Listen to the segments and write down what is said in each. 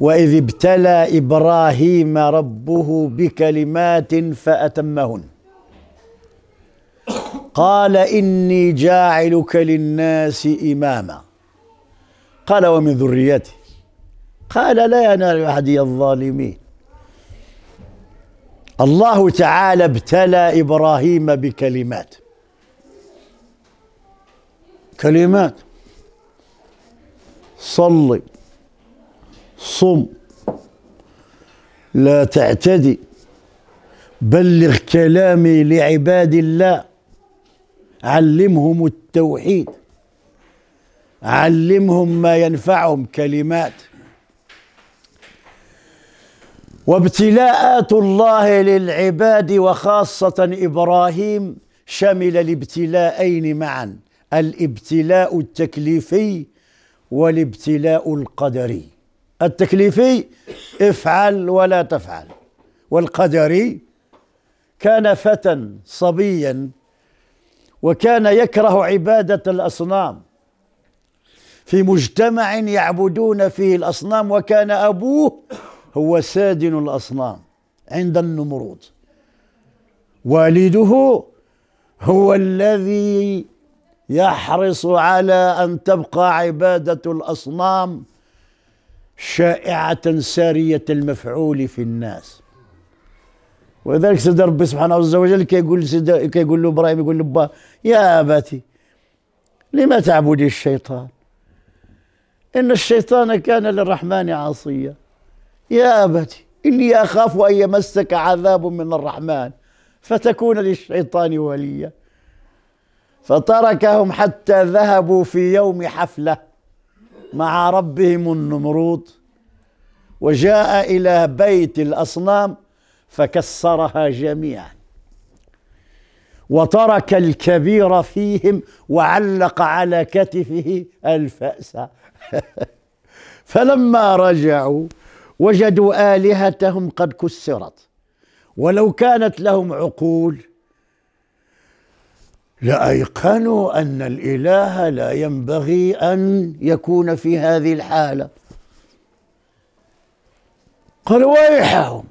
واذ ابتلى ابراهيم ربه بكلمات فاتمهن قال اني جاعلك للناس اماما قال ومن ذريتي قال لا ينال عهدي الظالمين الله تعالى ابتلى ابراهيم بكلمات كلمات صلي صم لا تعتدي بلغ كلامي لعباد الله علمهم التوحيد علمهم ما ينفعهم كلمات وابتلاءات الله للعباد وخاصة إبراهيم شمل الابتلاءين معا الابتلاء التكليفي والابتلاء القدري التكليفي افعل ولا تفعل والقدري كان فتى صبيا وكان يكره عبادة الأصنام في مجتمع يعبدون فيه الأصنام وكان أبوه هو سادن الأصنام عند النمرود والده هو الذي يحرص على أن تبقى عبادة الأصنام شائعة سارية المفعول في الناس ولذلك سيد ربي سبحانه عز وجل كيقول كيقول له ابراهيم يقول له يا اباتي لما تعبد الشيطان ان الشيطان كان للرحمن عاصيا يا اباتي اني اخاف ان يمسك عذاب من الرحمن فتكون للشيطان وليا فتركهم حتى ذهبوا في يوم حفله مع ربهم النمرود وجاء الى بيت الاصنام فكسرها جميعا وترك الكبير فيهم وعلق على كتفه الفاس فلما رجعوا وجدوا الهتهم قد كسرت ولو كانت لهم عقول لايقنوا ان الاله لا ينبغي ان يكون في هذه الحاله قال ويحهم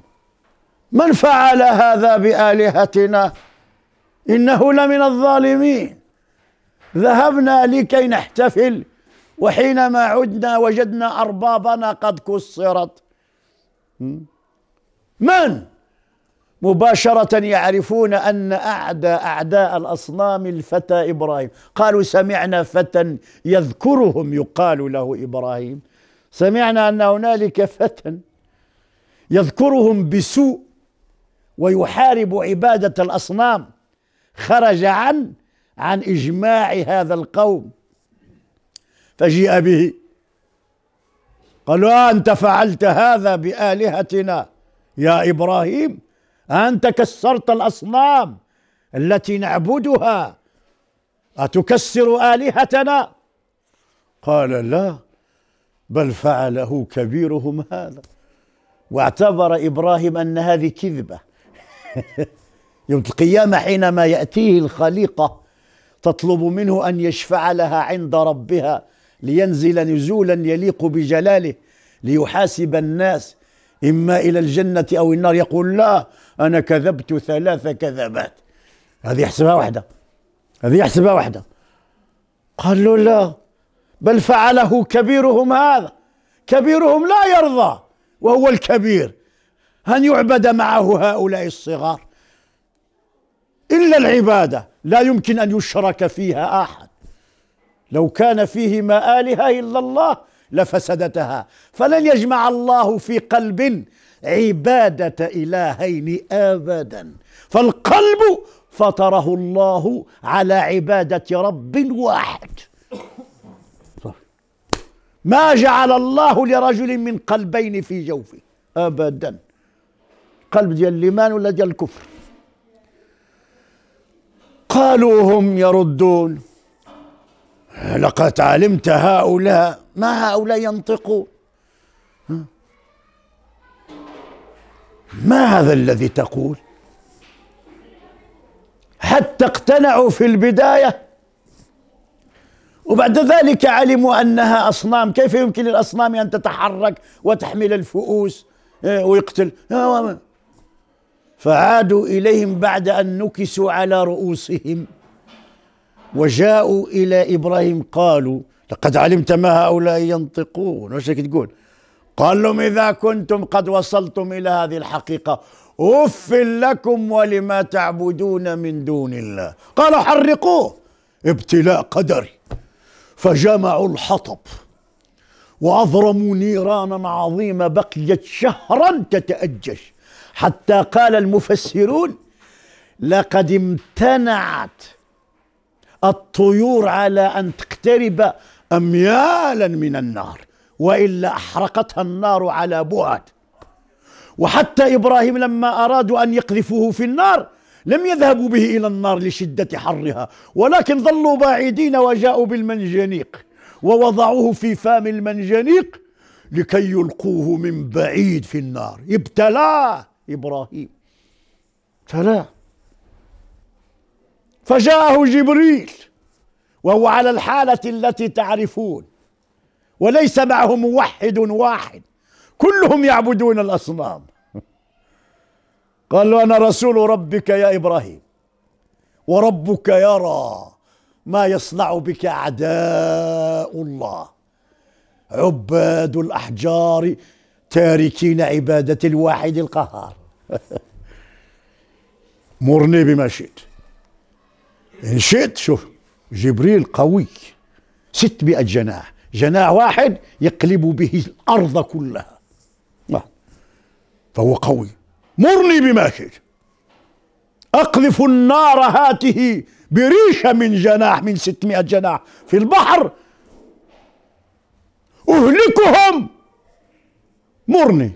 من فعل هذا بالهتنا انه لمن الظالمين ذهبنا لكي نحتفل وحينما عدنا وجدنا اربابنا قد كسرت من مباشرة يعرفون أن أعدى أعداء الأصنام الفتى إبراهيم قالوا سمعنا فتى يذكرهم يقال له إبراهيم سمعنا أن هنالك فتى يذكرهم بسوء ويحارب عبادة الأصنام خرج عن عن إجماع هذا القوم فجيء به قالوا أنت فعلت هذا بآلهتنا يا إبراهيم أنت كسرت الأصنام التي نعبدها أتكسر آلهتنا قال لا بل فعله كبيرهم هذا واعتبر إبراهيم أن هذه كذبة يوم القيامة حينما يأتيه الخليقة تطلب منه أن يشفع لها عند ربها لينزل نزولا يليق بجلاله ليحاسب الناس إما إلى الجنة أو النار يقول لا انا كذبت ثلاث كذبات هذه يحسبها وحده هذه يحسبها وحده قال له لا بل فعله كبيرهم هذا كبيرهم لا يرضى وهو الكبير أن يعبد معه هؤلاء الصغار إلا العبادة لا يمكن أن يشرك فيها أحد لو كان فيهما آلهة إلا الله لفسدتها فلن يجمع الله في قلب عبادة إلهين أبدا فالقلب فطره الله على عبادة رب واحد ما جعل الله لرجل من قلبين في جوفه أبدا قلب ديال الإيمان ولا ديال الكفر قالوا هم يردون لقد علمت هؤلاء ما هؤلاء ينطقون ما هذا الذي تقول حتى اقتنعوا في البدايه وبعد ذلك علموا انها اصنام كيف يمكن للاصنام ان تتحرك وتحمل الفؤوس آه، ويقتل آه، فعادوا اليهم بعد ان نكسوا على رؤوسهم وجاءوا الى ابراهيم قالوا لقد علمت ما هؤلاء ينطقون وش تقول قال لهم إذا كنتم قد وصلتم إلى هذه الحقيقة أف لكم ولما تعبدون من دون الله قال حرقوه ابتلاء قدري فجمعوا الحطب وأضرموا نيرانا عظيمة بقيت شهرا تتأجج حتى قال المفسرون لقد امتنعت الطيور على أن تقترب أميالا من النار والا احرقتها النار على بعد وحتى ابراهيم لما ارادوا ان يقذفوه في النار لم يذهبوا به الى النار لشده حرها ولكن ظلوا بعيدين وجاءوا بالمنجنيق ووضعوه في فم المنجنيق لكي يلقوه من بعيد في النار ابتلاه ابراهيم ابتلاه فجاءه جبريل وهو على الحاله التي تعرفون وليس معه موحد واحد كلهم يعبدون الاصنام قال له انا رسول ربك يا ابراهيم وربك يرى ما يصنع بك اعداء الله عباد الاحجار تاركين عباده الواحد القهار مرني بما شئت ان شئت شوف جبريل قوي ستمائة جناح جناح واحد يقلب به الأرض كلها آه. فهو قوي مرني بما شئت أقذف النار هاته بريشة من جناح من 600 جناح في البحر أهلكهم مرني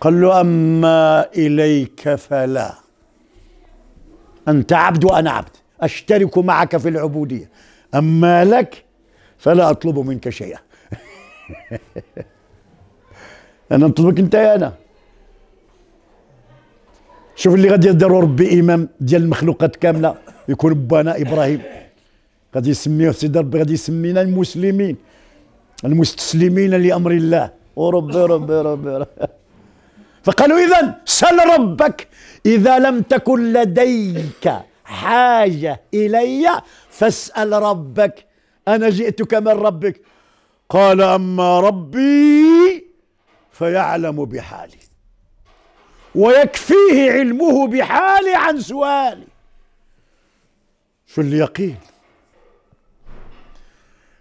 قال له أما إليك فلا أنت عبد وأنا عبد أشترك معك في العبودية أما لك فلا اطلب منك شيئا انا نطلبك انت يا انا شوف اللي غادي يديروا ربي امام ديال المخلوقات كامله يكون بانا ابراهيم غادي يسميه سيدي ربي غادي يسمينا المسلمين المستسلمين لامر الله وربي ربي ربي, ربي. فقالوا اذا سل ربك اذا لم تكن لديك حاجه الي فاسال ربك أنا جئتك من ربك قال أما ربي فيعلم بحالي ويكفيه علمه بحالي عن سؤالي شو اليقين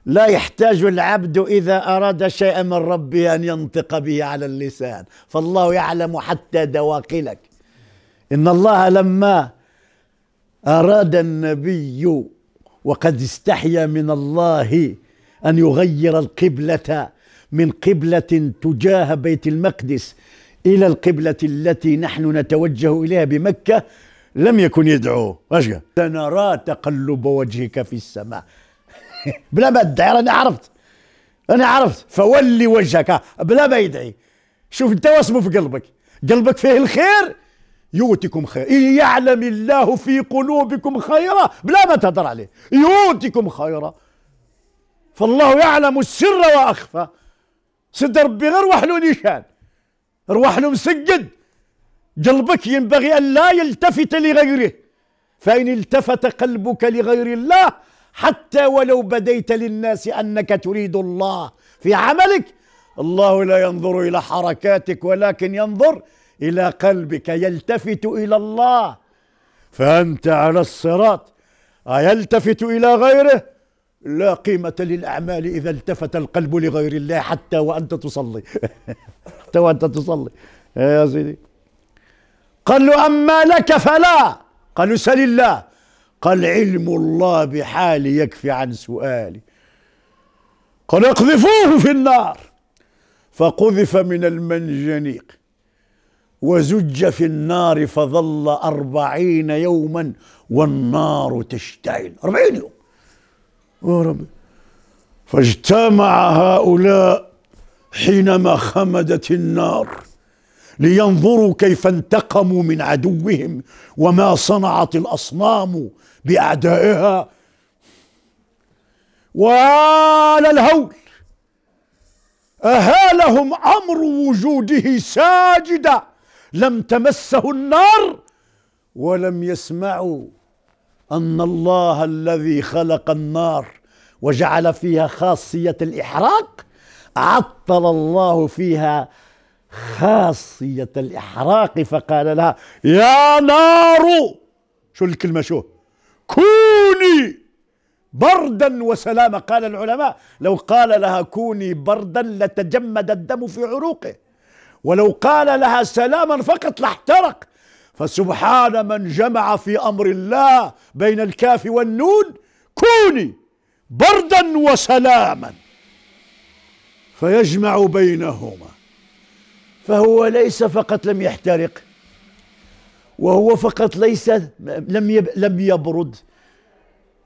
لا يحتاج العبد إذا أراد شيئا من ربه أن ينطق به على اللسان فالله يعلم حتى دواقلك إن الله لما أراد النبي وقد استحيا من الله ان يغير القبله من قبله تجاه بيت المقدس الى القبله التي نحن نتوجه اليها بمكه لم يكن يدعو اشقى سنرى تقلب وجهك في السماء بلا ما ادعي انا عرفت انا عرفت فولي وجهك بلا ما يدعي شوف انت واسمه في قلبك قلبك فيه الخير يؤتكم خير يعلم الله في قلوبكم خيرا بلا ما تهضر عليه يؤتكم خيرا فالله يعلم السر واخفى سد ربي غير وحلو نيشان روحلو مسجد قلبك ينبغي ان لا يلتفت لغيره فان التفت قلبك لغير الله حتى ولو بديت للناس انك تريد الله في عملك الله لا ينظر الى حركاتك ولكن ينظر إلى قلبك يلتفت إلى الله فأنت على الصراط أيلتفت إلى غيره لا قيمة للأعمال إذا التفت القلب لغير الله حتى وأنت تصلي حتى وأنت تصلي يا سيدي قال له أما لك فلا قال له سل الله قال علم الله بحالي يكفي عن سؤالي قال اقذفوه في النار فقذف من المنجنيق وزج في النار فظل أربعين يوما والنار تشتعل أربعين يوم يا رب فاجتمع هؤلاء حينما خمدت النار لينظروا كيف انتقموا من عدوهم وما صنعت الأصنام بأعدائها وآل الهول أهالهم أمر وجوده ساجداً لم تمسه النار ولم يسمعوا ان الله الذي خلق النار وجعل فيها خاصيه الاحراق عطل الله فيها خاصيه الاحراق فقال لها يا نار شو الكلمه شو كوني بردا وسلاما قال العلماء لو قال لها كوني بردا لتجمد الدم في عروقه ولو قال لها سلاما فقط لاحترق فسبحان من جمع في امر الله بين الكاف والنون كوني بردا وسلاما فيجمع بينهما فهو ليس فقط لم يحترق وهو فقط ليس لم لم يبرد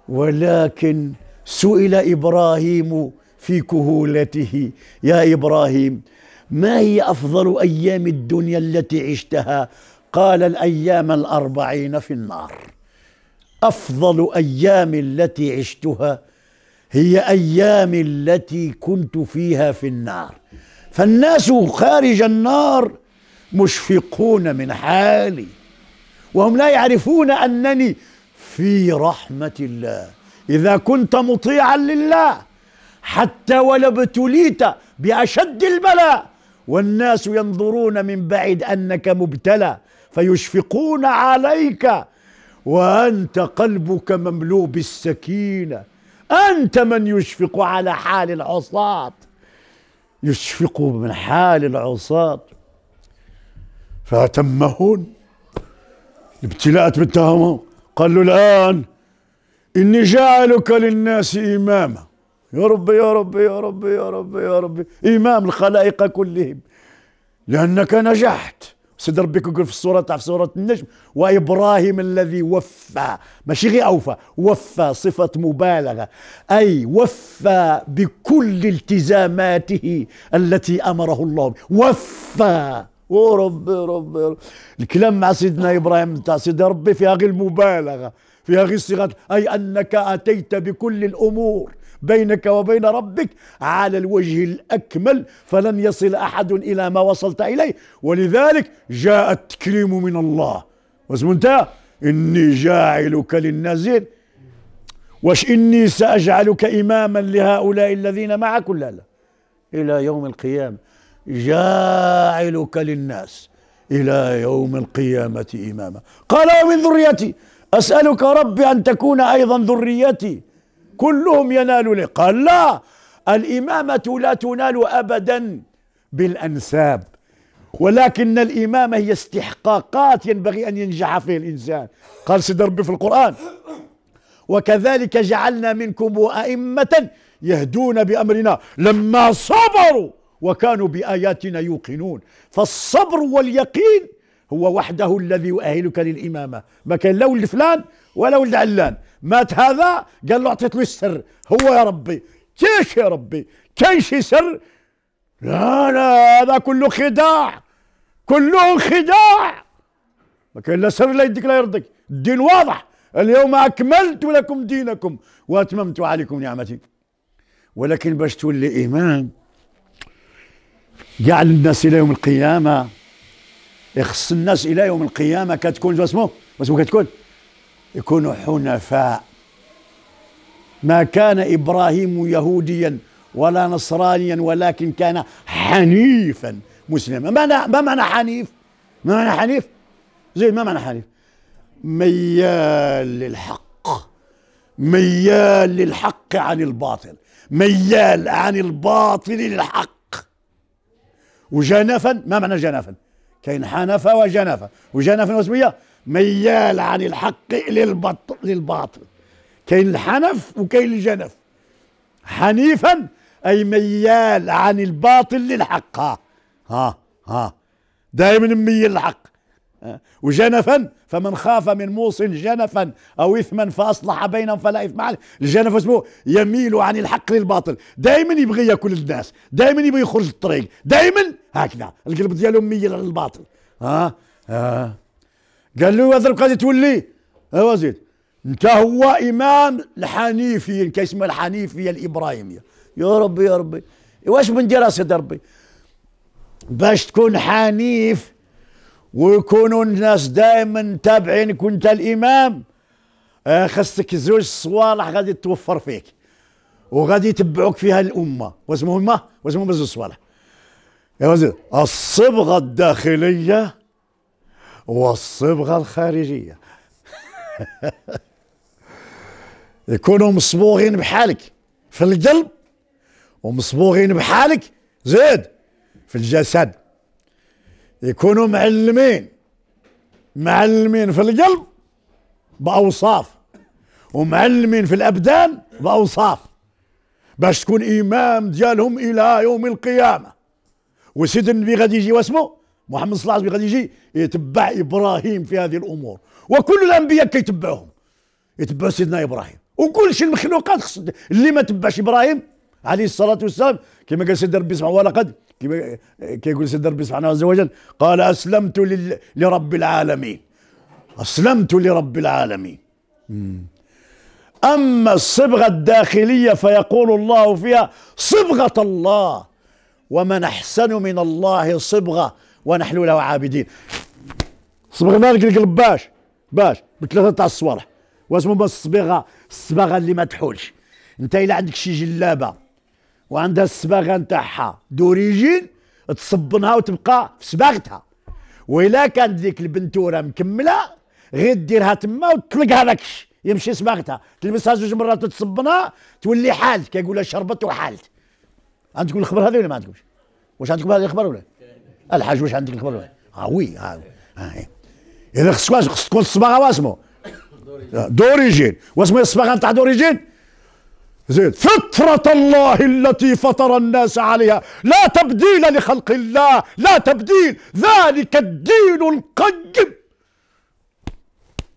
ولكن سئل ابراهيم في كهولته يا ابراهيم ما هي أفضل أيام الدنيا التي عشتها قال الأيام الأربعين في النار أفضل أيام التي عشتها هي أيام التي كنت فيها في النار فالناس خارج النار مشفقون من حالي وهم لا يعرفون أنني في رحمة الله إذا كنت مطيعا لله حتى ولو ابتليت بأشد البلاء والناس ينظرون من بعيد انك مبتلى فيشفقون عليك وانت قلبك مملوء بالسكينه انت من يشفق على حال العصاه يشفق من حال العصاه فاتمهن ابتلاءت بالتهمم قال له الان اني جاعلك للناس اماما يا ربي يا ربي يا ربي يا ربي يا ربي إمام الخلائق كلهم لأنك نجحت سيد ربك يقول في الصورة تاع في سورة النجم وإبراهيم الذي وفى ماشي غير أوفى وفى صفة مبالغة أي وفى بكل التزاماته التي أمره الله وفى يا ربي, ربي الكلام مع سيدنا إبراهيم تاع سيدي ربي فيها غير المبالغة فيها غير صيغة أي أنك أتيت بكل الأمور بينك وبين ربك على الوجه الأكمل فلن يصل أحد إلى ما وصلت إليه ولذلك جاء التكريم من الله وزمنت إني جاعلك للناس واش إني سأجعلك إماما لهؤلاء الذين معك لا لا إلى يوم القيامة جاعلك للناس إلى يوم القيامة إماما قال ومن ذريتي أسألك ربي أن تكون أيضا ذريتي كلهم ينال قال لا الإمامة لا تنال أبدا بالأنساب ولكن الإمامة هي استحقاقات ينبغي أن ينجح فيه الإنسان قال سيد ربي في القرآن وكذلك جعلنا منكم أئمة يهدون بأمرنا لما صبروا وكانوا بآياتنا يوقنون فالصبر واليقين هو وحده الذي يؤهلك للإمامة ما كان لا ولد فلان ولا ولد علان مات هذا قال له له السر هو يا ربي كيش يا ربي كان شي سر لا لا هذا كله خداع كله خداع ما كاين لا سر لا يدك لا يرضك الدين واضح اليوم اكملت لكم دينكم واتممت عليكم نعمتي ولكن باش تولي ايمان جعل الناس الى يوم القيامه يخص الناس الى يوم القيامه كتكون شو اسمه اسمه كتكون يكونوا حنفاء ما كان إبراهيم يهوديا ولا نصرانيا ولكن كان حنيفا مسلما ما معنى ما معنى حنيف ما معنى حنيف زين ما معنى حنيف ميال للحق ميال للحق عن الباطل ميال عن الباطل للحق وجنفا ما معنى جنفا كاين حنفا وجنفا وجنفا وسمية ميال عن الحق للبط... للباطل كاين الحنف وكاين الجنف حنيفا اي ميال عن الباطل للحق ها ها, ها. دائما ميال للحق أه؟ وجنفا فمن خاف من موص جنفا او اثما فاصلح بينهم فلا اثم عليه الجنف اسمه يميل عن الحق للباطل دائما يبغي ياكل الناس دائما يبغي يخرج الطريق دائما هكذا القلب ديالو مميل على الباطل ها قال له يضرب قاضي تولي ايوا زيد انت هو امام الحنيفيين كيسمى الحنيفيه الابراهيميه يا ربي يا ربي واش من دراسه ربي باش تكون حنيف ويكونوا الناس دائما تابعينك وانت الامام آه، خاصك زوج صوالح غادي توفر فيك وغادي يتبعوك فيها الامه واش مهمه زوج صوالح يا وزير الصبغه الداخليه والصبغة الخارجية يكونوا مصبوغين بحالك في القلب ومصبوغين بحالك زيد في الجسد يكونوا معلمين معلمين في القلب بأوصاف ومعلمين في الأبدان بأوصاف باش تكون إمام ديالهم إلى يوم القيامة وسيد النبي غادي يجي واسمه محمد صلى الله عليه وسلم غادي يجي يتبع ابراهيم في هذه الامور وكل الانبياء كيتبعوهم يتبعوا سيدنا ابراهيم وكل شيء المخلوقات اللي ما تبعش ابراهيم عليه الصلاه والسلام كما قال سيدنا ربي سبحانه ولقد كما كيقول سيدنا ربي سبحانه عز وجل قال اسلمت لل... لرب العالمين اسلمت لرب العالمين اما الصبغه الداخليه فيقول الله فيها صبغه الله ومن احسن من الله صبغه ونحن له عابدين صبغنا لك القلب باش باش بثلاثه تاع الصوالح واسمهم الصبغه الصباغه اللي ما تحولش انت الا عندك شي جلابه وعندها الصباغه نتاعها دوريجين تصبنها وتبقى في صباغتها والا كانت ديك البنتوره مكمله غير ديرها تما وتطلقها لكش يمشي صباغتها تلبسها زوج مرات وتصبنها تولي حالت كيقولها شربت وحالت عندكم الخبر هذا ولا ما عندكمش واش عندكم هذا الخبر ولا الحاج واش عندك الخبر اه وي اه, آه،, آه. اذا خصك خص تكون الصباغه واسمو دوريجين واسمو الصباغه نتاع دوريجين زيد فطرة الله التي فطر الناس عليها لا تبديل لخلق الله لا تبديل ذلك الدين القيم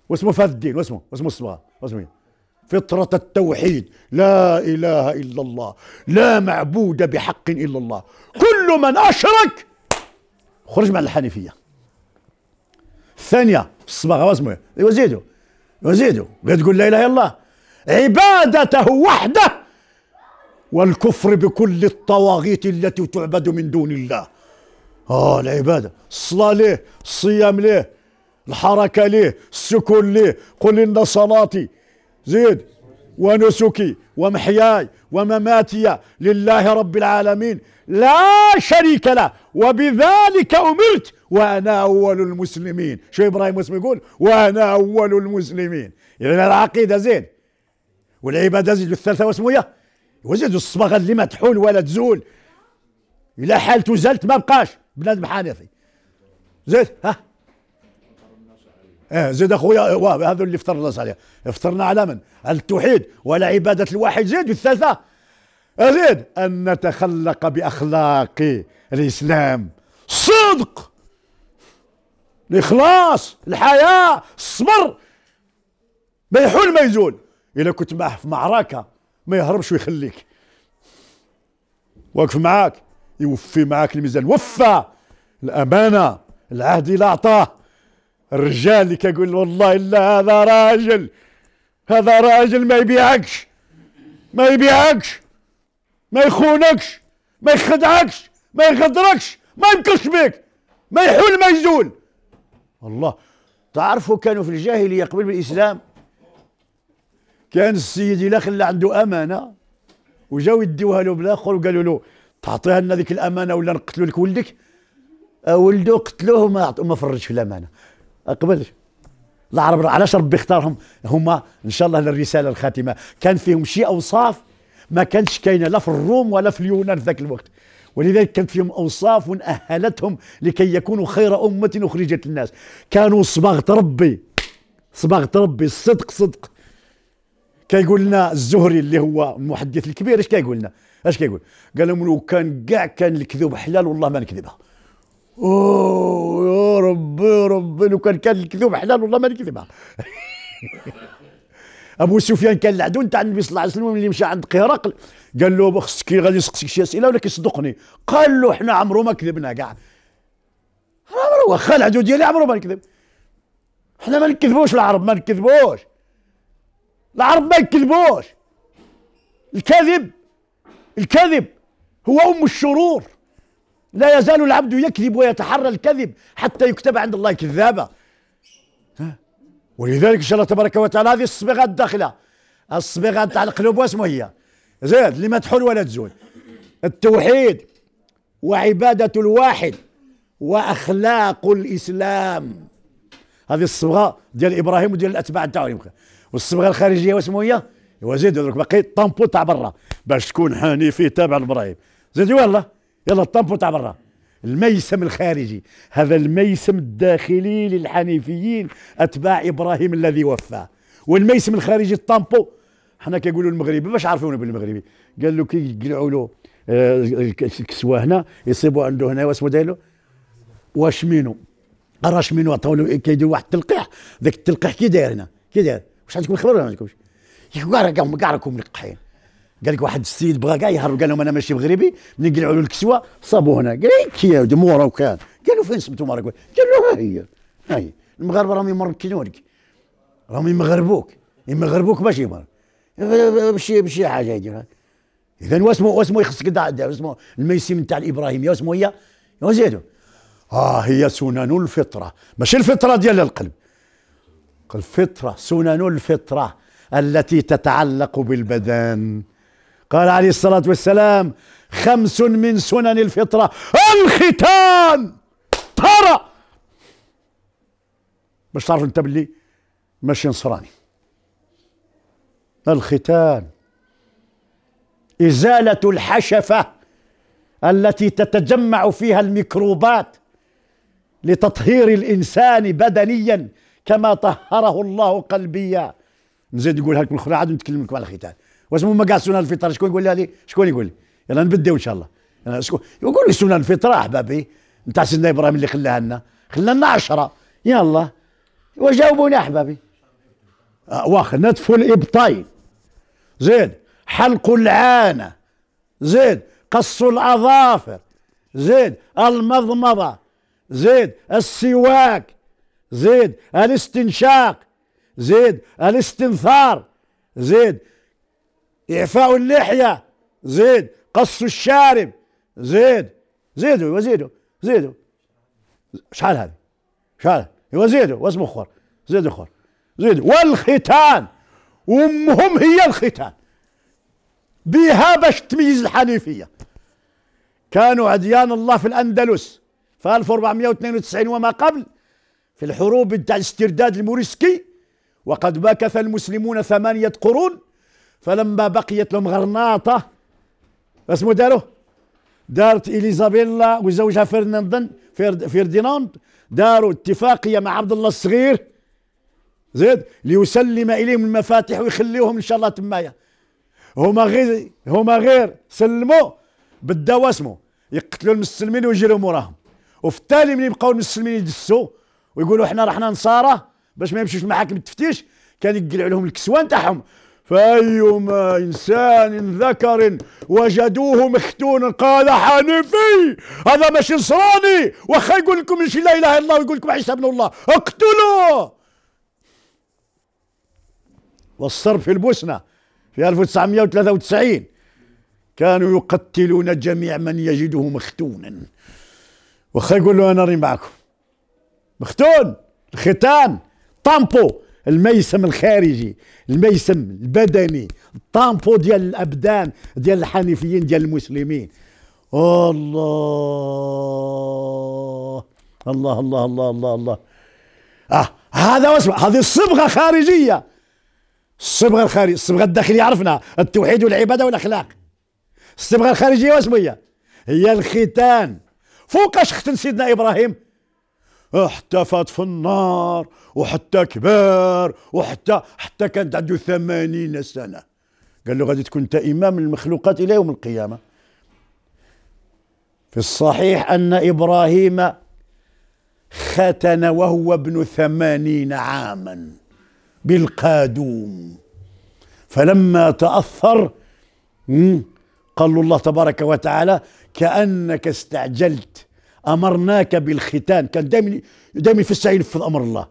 واسمه فهد الدين واسمه واسمه الصباغه واسمه فطرة التوحيد لا إله إلا الله لا معبود بحق إلا الله كل من أشرك خرج مع الحنيفيه الثانيه الصباغه واسمه ايوا إيه، زيدوا تقول لا اله الا الله عبادته وحده والكفر بكل الطواغيت التي تعبد من دون الله اه العباده الصلاه ليه الصيام ليه الحركه ليه السكون ليه قل ان صلاتي زيد ونسكي ومحياي ومماتي لله رب العالمين لا شريك له وبذلك أمرت وأنا أول المسلمين شو إبراهيم مسلم يقول وأنا أول المسلمين إذا العقيدة زين والعبادة زين الثالثة واسمه وزيد الصبغة اللي ما تحول ولا تزول إلى حال تزلت ما بقاش بنادم حنيفي زيد ها ايه زيد اخويا إيه، هذا اللي فطر الله عليه فطرنا على من؟ على التوحيد ولا عباده الواحد زيد والثالثه اريد إيه، ان نتخلق باخلاق الاسلام صدق الاخلاص الحياء الصبر ما يحول ما يزول الا كنت معه في معركه ما يهربش ويخليك واقف معاك يوفي معاك الميزان وفى الامانه العهد اللي اعطاه رجالك اقول والله الا هذا راجل هذا راجل ما يبيعكش ما يبيعكش ما يخونكش ما يخدعكش ما يغدركش ما يمكرش بك ما يحول ما يزول الله تعرفوا كانوا في الجاهليه قبل بالاسلام كان السيد الا خلى عنده امانه وجاو يديوها له بالاخر وقالوا له تعطيها لنا ذيك الامانه ولا نقتلوا لك ولدك آه، ولده قتلوه ما فرجش في الامانه اقبل العرب علاش ربي اختارهم هما ان شاء الله للرساله الخاتمه كان فيهم شي اوصاف ما كانتش كاينه لا في الروم ولا في اليونان في ذاك الوقت ولذلك كان فيهم اوصاف اهلتهم لكي يكونوا خير امه اخرجت للناس كانوا صباغه ربي صباغه ربي الصدق صدق كيقول لنا الزهري اللي هو المحدث الكبير اش كيقول لنا اش كيقول قال لهم لو كان كاع كان الكذوب حلال والله ما نكذبها اوه يا ربي يا ربي لو كان كان الكذوب حلال والله ما نكذبها ابو سفيان كان العدو نتاع النبي صلى الله عليه وسلم اللي مشى عند قيرقل قال له خصك غادي نسقسك شي اسئله ولا كيصدقني قال له حنا عمرو ما كذبنا كاع عمرو واخا العدو ديالي عمرو ما نكذب حنا ما نكذبوش العرب ما نكذبوش العرب ما يكذبوش الكذب الكذب هو ام الشرور لا يزال العبد يكذب ويتحرى الكذب حتى يكتب عند الله كذابا ولذلك ان شاء الله تبارك وتعالى هذه الصبغه الداخله الصبغه تاع القلوب واسمه هي زاد لما تحول ولا تزول التوحيد وعباده الواحد واخلاق الاسلام هذه الصبغه ديال ابراهيم وديال الاتباع تاعو والصبغه الخارجيه واسمه هي وزيد درك باقي الطامبو تاع برا باش تكون حنيفي تابع لابراهيم زيد والله يلا الطنبو تاع برا الميسم الخارجي هذا الميسم الداخلي للحنيفيين اتباع ابراهيم الذي وفى والميسم الخارجي الطامبو حنا كيقولوا المغربي باش عرفونا بالمغربي قال له كي يقلعوا له الكسوه آه، هنا يصيبوا عنده هنا واسمو دايلو واش مينو قراش مينو عطاو له كيديروا واحد التلقيح ذاك التلقيح كي داير هنا كي داير واش عندكم الخبر ولا ما عندكمش كاع راكم كاع راكم ملقحين قال لك واحد السيد بغى كاع يهرب قال لهم انا ماشي مغربي ملي قلعوا له الكسوه صابوه هنا قال لك إيه كي مورا وكان قالوا فين سبتوا مراكش قال له ها هي ها هي المغاربه راهم لك راهم يمغربوك يمغربوك باش يمر بشي بشي حاجه يدير اذا واسمو واسمو يخصك واسمو الميسم تاع الابراهيميه واسمو هي وزيدوا اه هي سنن الفطره ماشي الفطره ديال القلب الفطره سنن الفطره التي تتعلق بالبدن قال عليه الصلاة والسلام خمس من سنن الفطرة الختان ترى باش تعرف انت باللي ماشي نصراني الختان إزالة الحشفة التي تتجمع فيها الميكروبات لتطهير الإنسان بدنيا كما طهره الله قلبيا نزيد نقولها لكم الأخرى عاد نتكلم لكم على الختان واش ما قال سنن الفطر شكون يقول لي شكون يقول لي يلا نبداو ان شاء الله يقول لي سنن الفطر احبابي آه نتاع سيدنا ابراهيم اللي خلاها لنا خلانا لنا 10 يلا وجاوبوني احبابي آه آه، واخ نتف الابطين زيد حلق العانه زيد قص الاظافر زيد المضمضه زيد السواك زيد الاستنشاق زيد الاستنثار زيد إعفاء اللحية زيد قص الشارب زيد زيدوا وزيدوا زيدوا زيدوا شحال هذه شحال ايوا زيدوا واسمه خور زيدوا خور والختان وامهم هي الختان بها باش تميز الحنيفيه كانوا عديان الله في الاندلس في 1492 وما قبل في الحروب بتاع الاسترداد الموريسكي وقد مكث المسلمون ثمانيه قرون فلما بقيت لهم غرناطه اسمو داروا دارت اليزابيلا وزوجها فرناندن فيرديناند داروا اتفاقيه مع عبد الله الصغير زيد ليسلم اليهم المفاتيح ويخليهم ان شاء الله تمايا هما غير هما غير سلموا بداوا اسمو يقتلوا المسلمين ويجروا موراهم وفي التالي ملي بقاو المسلمين يدسوا ويقولوا احنا رحنا نصارى باش ما يمشيوش المحاكم التفتيش كان يقلعوا لهم الكسوان تاعهم فأيما إنسان ذكر وجدوه مختونا قال حنفي هذا مش نصراني وخا يقول لكم لا إله إلا الله ويقول لكم عيسى ابن الله اقتلوا والصرف في البوسنة في 1993 كانوا يقتلون جميع من يجده مختونا وخا يقول له أنا راني معكم مختون الختان طامبو الميسم الخارجي الميسم البدني الطامبو ديال الابدان ديال الحنيفيين ديال المسلمين الله الله الله الله الله الله اه هذا واسمع هذه الصبغه خارجيه الصبغه الخارجيه الصبغه الداخليه عرفنا التوحيد والعباده والاخلاق الصبغه الخارجيه واش هي هي الختان فوقاش ختن سيدنا ابراهيم احتفظ في النار وحتى كبار وحتى حتى كانت عنده ثمانين سنة قال له غادي تكون أنت إمام المخلوقات إلى يوم القيامة في الصحيح أن إبراهيم ختن وهو ابن ثمانين عاما بالقادوم فلما تأثر قال الله تبارك وتعالى كأنك استعجلت امرناك بالختان كان دائما دائما في السعي ينفذ امر الله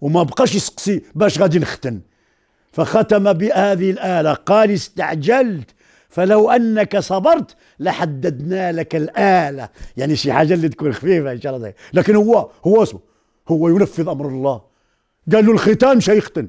وما بقاش يسقسي باش غادي نختن فختم بهذه الاله قال استعجلت فلو انك صبرت لحددنا لك الاله يعني شي حاجه اللي تكون خفيفه ان شاء الله دي. لكن هو هو اسمه هو ينفذ امر الله قال له الختان مش هيختن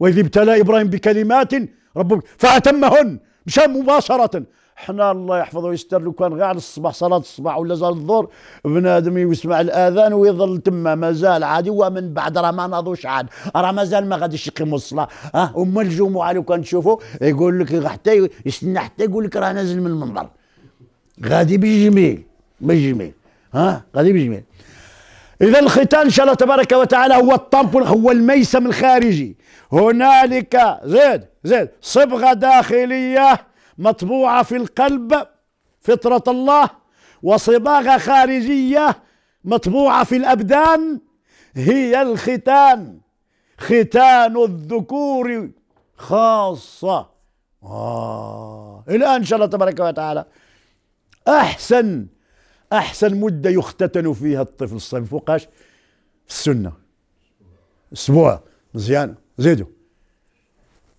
واذ ابتلى ابراهيم بكلمات ربك فاتمهن مشى مباشره حنا الله يحفظه ويستر لو كان غير على الصباح صلاه الصباح ولا زال الظهر بنادم يسمع الاذان ويظل تما مازال عادي ومن بعد راه ما ناضوش عاد راه مازال ما غاديش يقيموا الصلاه ها هما الجمعه لو كان تشوفوا يقول لك حتى يستنى حتى يقول لك راه نازل من المنبر غادي بالجميل بالجميل ها غادي بالجميل اذا الختان ان شاء الله تبارك وتعالى هو الطمب هو الميسم الخارجي هنالك زيد زيد صبغه داخليه مطبوعة في القلب فطرة الله وصباغة خارجية مطبوعة في الأبدان هي الختان ختان الذكور خاصة آه. الآن إن شاء الله تبارك وتعالى أحسن أحسن مدة يختتن فيها الطفل الصبي فوقاش السنة أسبوع مزيان زيدوا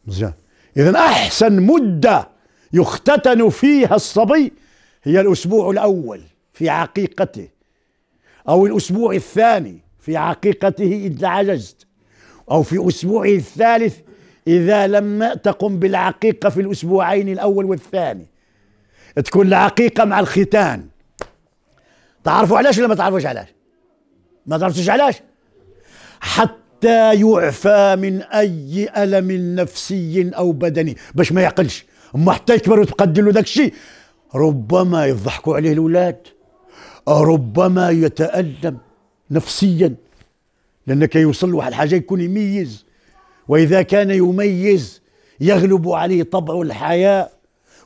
مزيان إذا أحسن مدة يختتن فيها الصبي هي الأسبوع الأول في عقيقته أو الأسبوع الثاني في عقيقته إذا عجزت أو في أسبوعه الثالث إذا لم تقم بالعقيقة في الأسبوعين الأول والثاني تكون العقيقة مع الختان تعرفوا علاش ولا ما تعرفوش علاش ما تعرفوش علاش حتى يعفى من أي ألم نفسي أو بدني باش ما يعقلش اما حتى يكبر وتبقى دير له داك الشيء ربما يضحكوا عليه الاولاد ربما يتالم نفسيا لان كيوصل لواحد الحاجه يكون يميز واذا كان يميز يغلب عليه طبع الحياء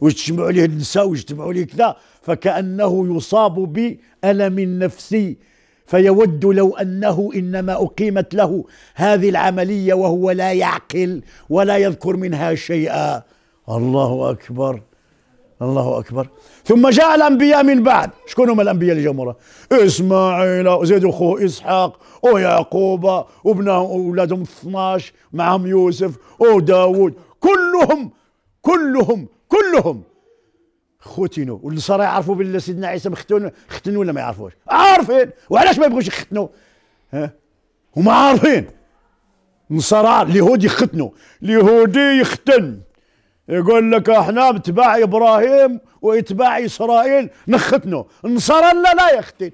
ويجتمع عليه النساء ويجتمع عليه كذا فكانه يصاب بالم نفسي فيود لو انه انما اقيمت له هذه العمليه وهو لا يعقل ولا يذكر منها شيئا الله أكبر الله أكبر ثم جاء الأنبياء من بعد شكون هم الأنبياء اللي جاوا إسماعيل وزيد أخوه إسحاق ويعقوب وابنه أولادهم 12 معهم يوسف وداود كلهم كلهم كلهم ختنوا والنصارى يعرفوا بالله سيدنا عيسى مختون ختن ولا ما يعرفوش عارفين وعلاش ما يبغوش يختنوا ها هما عارفين النصارى اليهود يختنوا اليهودي يختن يقول لك احنا اتباع ابراهيم واتباع اسرائيل نختنوا نصر لا لا يختن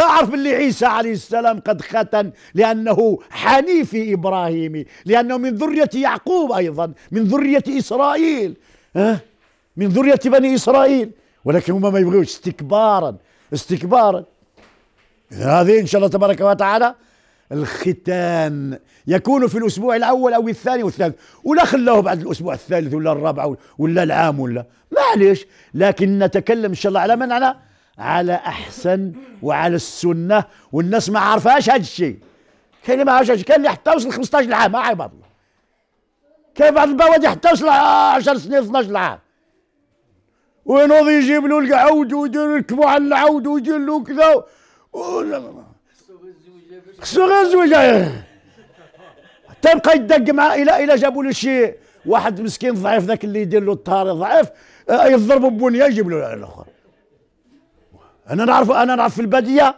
اعرف اللي عيسى عليه السلام قد ختن لأنه حنيف إبراهيمي لأنه من ذرية يعقوب أيضا من ذرية إسرائيل أه؟ من ذرية بني إسرائيل ولكن هم ما يبغيوش استكبارا استكبارا هذه إن شاء الله تبارك وتعالى الختان يكون في الاسبوع الاول او الثاني والثالث ولا خلاه بعد الاسبوع الثالث ولا الرابع ولا العام ولا معليش لكن نتكلم ان شاء الله على من على على احسن وعلى السنه والناس ما عارفاش هذا الشيء كاين ما عرفش كاين اللي حتى وصل 15 عام ما عباد الله كاين بعض البوادي حتى وصل 10 سنين 12 عام وينوض يجيب له العود ويدير يركبوا على العود ويدير له كذا غير ولا حتى إيه؟ بقى يدق مع الى الى جابوا له شي واحد مسكين ضعيف ذاك اللي يدير له الطاري ضعيف آه، آه، يضربوا ببنيه يجيب له الاخر انا نعرف انا نعرف في الباديه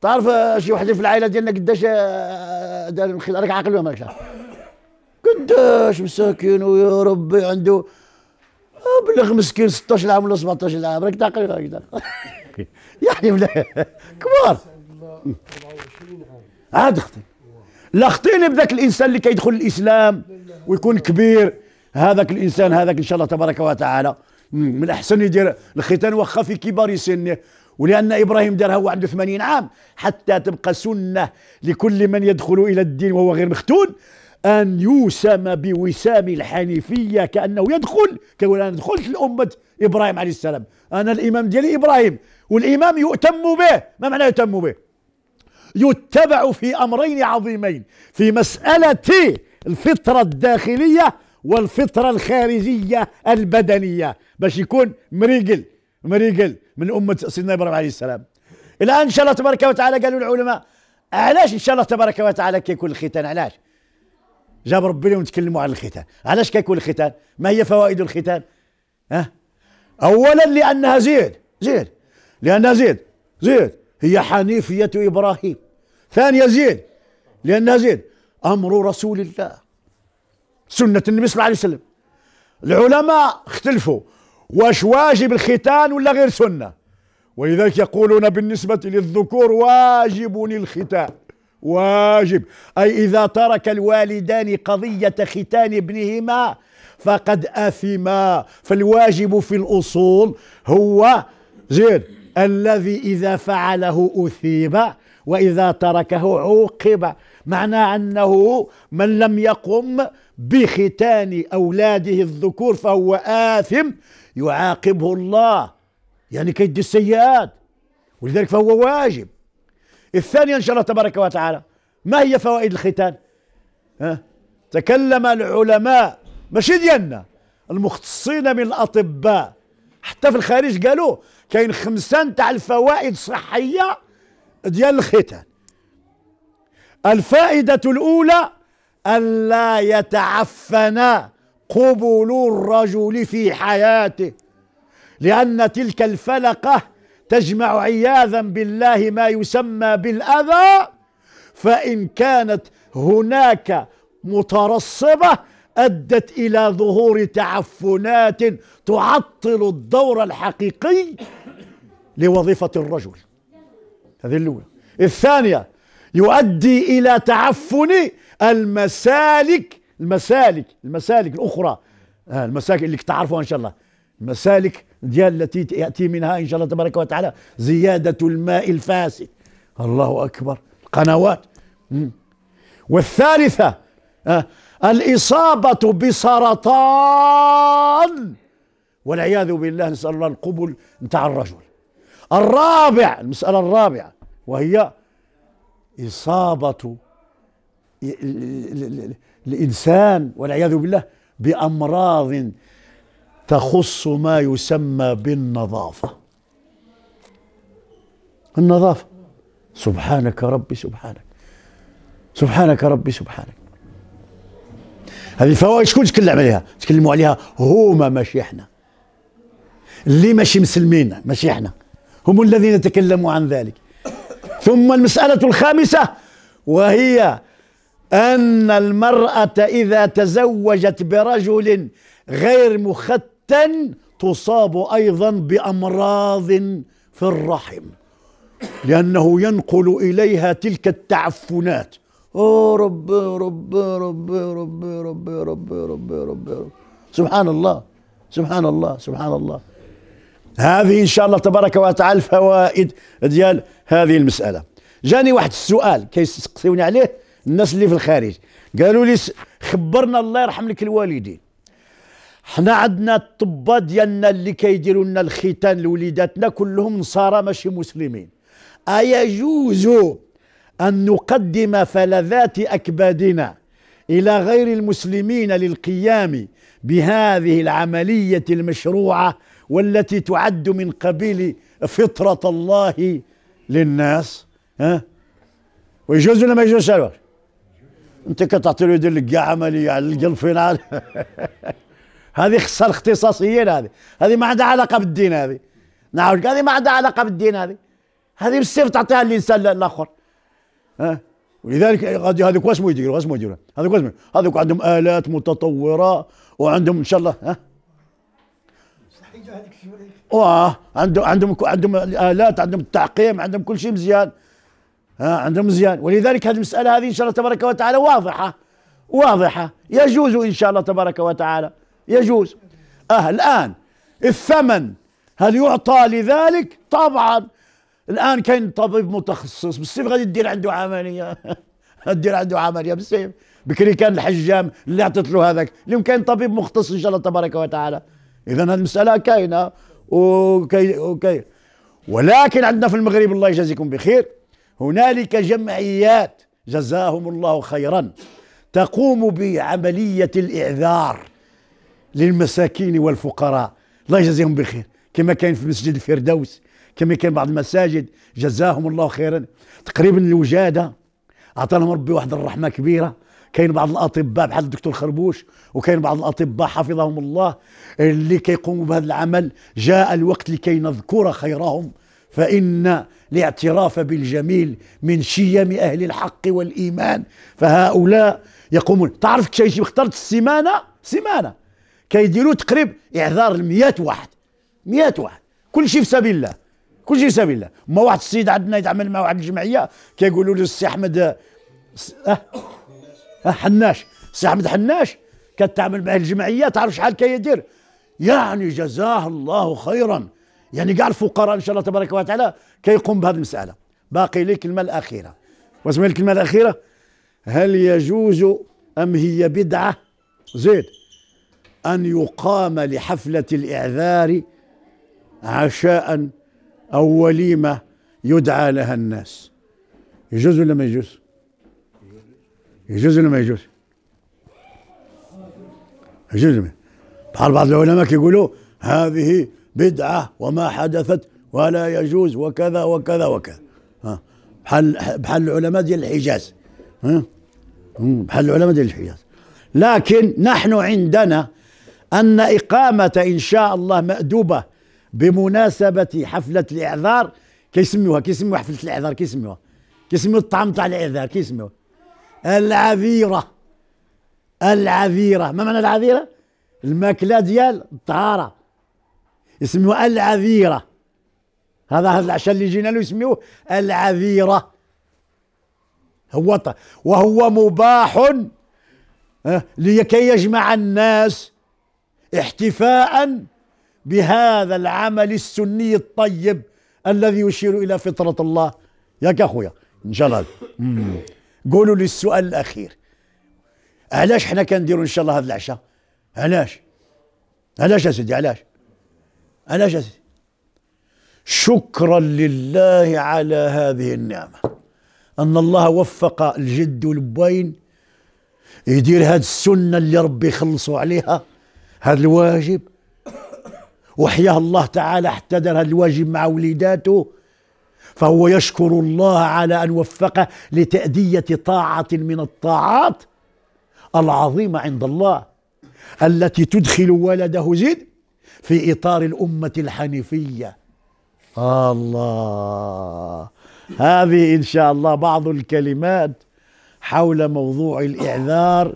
تعرف آه، شي واحد في العائله ديالنا قداش دار من راك عاقل ولا مالكش قداش مساكين ويا ربي عنده بلغ مسكين 16 عام ولا 17 عام راك تعقل راك يعني كبار عاد خطي لا خطيني بذاك الانسان اللي كيدخل الاسلام ويكون كبير هذاك الانسان هذاك ان شاء الله تبارك وتعالى من الاحسن يدير الختان واخا في كبار سنه ولان ابراهيم دارها هو عنده 80 عام حتى تبقى سنه لكل من يدخل الى الدين وهو غير مختون ان يوسم بوسام الحنيفيه كانه يدخل انا دخلت لامه ابراهيم عليه السلام انا الامام ديالي ابراهيم والامام يؤتم به ما معنى يؤتم به يتبع في امرين عظيمين في مساله الفطره الداخليه والفطره الخارجيه البدنيه باش يكون مريقل مريقل من امه سيدنا ابراهيم عليه السلام الان ان شاء الله تبارك وتعالى قالوا العلماء علاش ان شاء الله تبارك وتعالى كيكون الختان علاش جاب ربي لهم تكلموا على الختان علاش كيكون الختان ما هي فوائد الختان ها اولا لانها زيد زيد لانها زيد زيد هي حنيفية إبراهيم ثانية زين لأنها زين أمر رسول الله سنة النبي صلى الله عليه وسلم العلماء اختلفوا واش واجب الختان ولا غير سنة ولذلك يقولون بالنسبة للذكور واجب الختان واجب أي إذا ترك الوالدان قضية ختان ابنهما فقد أثما فالواجب في الأصول هو زين الذي إذا فعله أثيب وإذا تركه عوقب معناه أنه من لم يقم بختان أولاده الذكور فهو آثم يعاقبه الله يعني كيد السيئات ولذلك فهو واجب الثانية إن شاء الله تبارك وتعالى ما هي فوائد الختان ها؟ تكلم العلماء ماشي ديالنا المختصين من الأطباء حتى في الخارج قالوا كاين خمسه نتاع الفوائد الصحية ديال الختان الفائده الاولى الا يتعفن قبل الرجل في حياته لان تلك الفلقه تجمع عياذا بالله ما يسمى بالاذى فان كانت هناك مترصبه ادت الى ظهور تعفنات تعطل الدور الحقيقي لوظيفة الرجل هذه الأولى الثانية يؤدي إلى تعفن المسالك المسالك المسالك الأخرى آه، المسالك اللي تعرفوها إن شاء الله المسالك ديال التي يأتي منها إن شاء الله تبارك وتعالى زيادة الماء الفاسد الله أكبر القنوات والثالثة آه، الإصابة بسرطان والعياذ بالله نسأل الله القبل نتاع الرجل الرابع المسألة الرابعة وهي إصابة الإنسان والعياذ بالله بأمراض تخص ما يسمى بالنظافة النظافة سبحانك ربي سبحانك سبحانك ربي سبحانك هذه الفوائد شكون تكلم عليها تكلموا عليها هما ماشي احنا اللي ماشي مسلمين ماشي احنا هم الذين تكلموا عن ذلك ثم المسألة الخامسة وهي أن المرأة إذا تزوجت برجل غير مختن تصاب أيضا بأمراض في الرحم لأنه ينقل إليها تلك التعفنات أو رب رب رب رب رب رب رب رب سبحان الله سبحان الله سبحان الله هذه إن شاء الله تبارك وتعالى الفوائد ديال هذه المسألة جاني واحد السؤال كيسقسيوني عليه الناس اللي في الخارج قالوا لي خبرنا الله يرحم لك الوالدين حنا عندنا الطبه ديالنا اللي كيديروا لنا الختان لوليداتنا كلهم نصارى ماشي مسلمين أيجوز أن نقدم فلذات أكبادنا إلى غير المسلمين للقيام بهذه العملية المشروعة والتي تعد من قبيل فطرة الله للناس ها ويجوز ولا ما يجوز انت كتعطي له يدير لك كاع عمليه على القلب هذه خصها الاختصاصيين هذه هذه ما عندها علاقه بالدين هذه نعاود هذه ما عندها علاقه بالدين هذه هذه بالسيف تعطيها للانسان الاخر ها ولذلك غادي هذوك مو يديروا واسمو يديروا هذوك واسمو هذوك عندهم الات متطوره وعندهم ان شاء الله ها اه عندهم عندهم عندهم الالات عندهم التعقيم عندهم كل شيء مزيان ها عندهم مزيان ولذلك هذه المساله هذه ان شاء الله تبارك وتعالى واضحه واضحه يجوز ان شاء الله تبارك وتعالى يجوز اه الان الثمن هل يعطى لذلك؟ طبعا الان كاين طبيب متخصص بالسيف غادي دير عنده عمليه دير عنده عمليه بالسيف بكري كان الحجام اللي عطيت له هذاك اليوم كاين طبيب مختص ان شاء الله تبارك وتعالى اذا هذه المساله كاينه وكي وكي ولكن عندنا في المغرب الله يجازيكم بخير هنالك جمعيات جزاهم الله خيرا تقوم بعمليه الاعذار للمساكين والفقراء الله يجازيهم بخير كما كان في مسجد الفردوس كما كان بعض المساجد جزاهم الله خيرا تقريبا الوجاده اعطاهم ربي واحد الرحمه كبيره كاين بعض الاطباء بحال الدكتور خربوش وكاين بعض الاطباء حفظهم الله اللي كيقوموا بهذا العمل جاء الوقت لكي نذكر خيرهم فإن الاعتراف بالجميل من شيم أهل الحق والإيمان فهؤلاء يقومون تعرف كيجيب اخترت السيمانة سيمانة كيديروا تقريب إعذار ل واحد 100 واحد كل شيء في سبيل الله كل شيء في سبيل الله ما واحد السيد عندنا يتعامل مع واحد الجمعية كيقولوا له السي أحمد أه اه، حناش سي احمد حناش كانت تعمل معه الجمعيه تعرف شحال كي يدير يعني جزاه الله خيرا يعني كاع الفقراء ان شاء الله تبارك وتعالى كيقوم بهذه المساله باقي لي الكلمه الاخيره واسمع الكلمه الاخيره هل يجوز ام هي بدعه زيد ان يقام لحفله الاعذار عشاء او وليمه يدعى لها الناس يجوز ولا ما يجوز؟ يجوز ولا ما يجوز؟ يجوز بحال بعض العلماء كيقولوا هذه بدعة وما حدثت ولا يجوز وكذا وكذا وكذا ها بحال بحال العلماء ديال الحجاز ها بحال العلماء ديال الحجاز لكن نحن عندنا أن إقامة إن شاء الله مأدوبة بمناسبة حفلة الإعذار كيسميوها كيسميوها حفلة الإعذار كيسميوها كيسميو الطعام تاع الإعذار كيسميوها العذيرة العذيرة ما معنى العذيرة؟ الماكلة ديال الطهارة يسميوها العذيرة هذا هذا العشاء اللي جينا له يسميوه العذيرة هو ط... وهو مباح اه، لكي يجمع الناس احتفاء بهذا العمل السني الطيب الذي يشير الى فطره الله ياك اخويا ان شاء الله قولوا لي السؤال الاخير علاش حنا كنديروا ان شاء الله هذا العشاء علاش علاش يا سيدي علاش علاش يا سيدي شكرا لله على هذه النعمه ان الله وفق الجد والبوين يدير هاد السنه اللي ربي يخلصوا عليها هذا الواجب وحياه الله تعالى حتى دار هذا الواجب مع وليداته فهو يشكر الله على ان وفقه لتاديه طاعه من الطاعات العظيمه عند الله التي تدخل ولده زيد في اطار الامه الحنيفيه الله هذه ان شاء الله بعض الكلمات حول موضوع الاعذار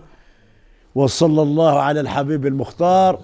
وصلى الله على الحبيب المختار